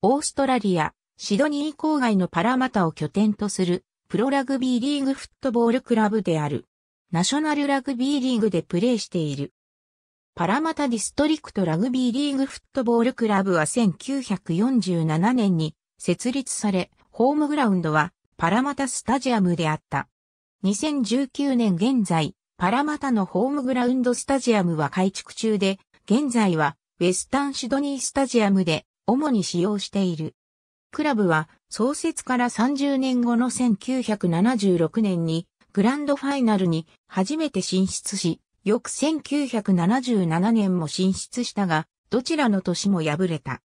オーストラリア、シドニー郊外のパラマタを拠点とする、プロラグビーリーグフットボールクラブである。ナショナルラグビーリーグでプレーしている。パラマタディストリクトラグビーリーグフットボールクラブは1947年に設立され、ホームグラウンドはパラマタスタジアムであった。2019年現在、パラマタのホームグラウンドスタジアムは改築中で、現在はウェスタンシドニースタジアムで主に使用している。クラブは創設から30年後の1976年にグランドファイナルに初めて進出し、翌1977年も進出したが、どちらの年も敗れた。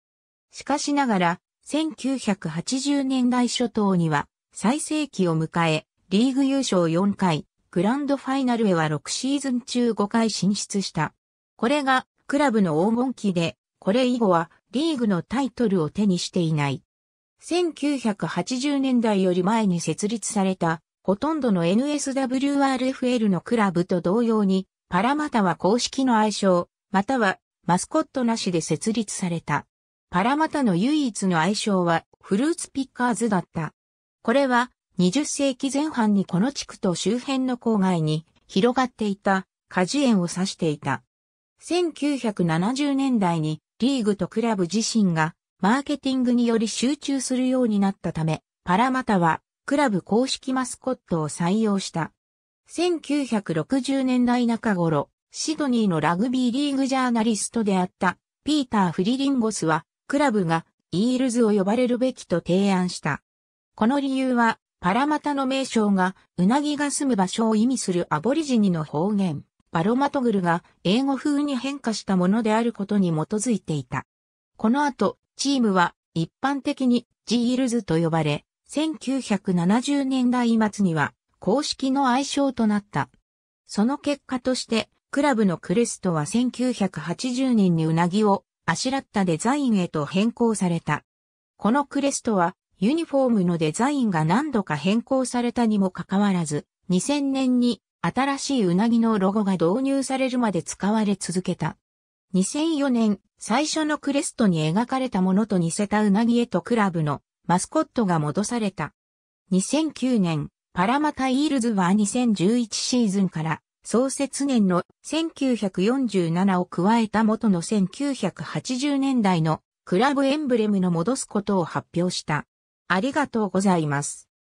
しかしながら、1980年代初頭には最盛期を迎え、リーグ優勝4回、グランドファイナルへは6シーズン中5回進出した。これがクラブの黄金期で、これ以後はリーグのタイトルを手にしていない。1980年代より前に設立された、ほとんどの NSWRFL のクラブと同様に、パラマタは公式の愛称、またはマスコットなしで設立された。パラマタの唯一の愛称はフルーツピッカーズだった。これは20世紀前半にこの地区と周辺の郊外に広がっていた果樹園を指していた。1970年代にリーグとクラブ自身がマーケティングにより集中するようになったため、パラマタはクラブ公式マスコットを採用した。1960年代中頃、シドニーのラグビーリーグジャーナリストであったピーター・フリリンゴスは、クラブがイールズを呼ばれるべきと提案した。この理由は、パラマタの名称が、うなぎが住む場所を意味するアボリジニの方言。バロマトグルが英語風に変化したものであることに基づいていた。この後、チームは一般的にジールズと呼ばれ、1970年代末には公式の愛称となった。その結果として、クラブのクレストは1980年にうなぎをあしらったデザインへと変更された。このクレストはユニフォームのデザインが何度か変更されたにもかかわらず、2000年に新しいうなぎのロゴが導入されるまで使われ続けた。2004年、最初のクレストに描かれたものと似せたうなぎへとクラブのマスコットが戻された。2009年、パラマタイールズは2011シーズンから創設年の1947を加えた元の1980年代のクラブエンブレムの戻すことを発表した。ありがとうございます。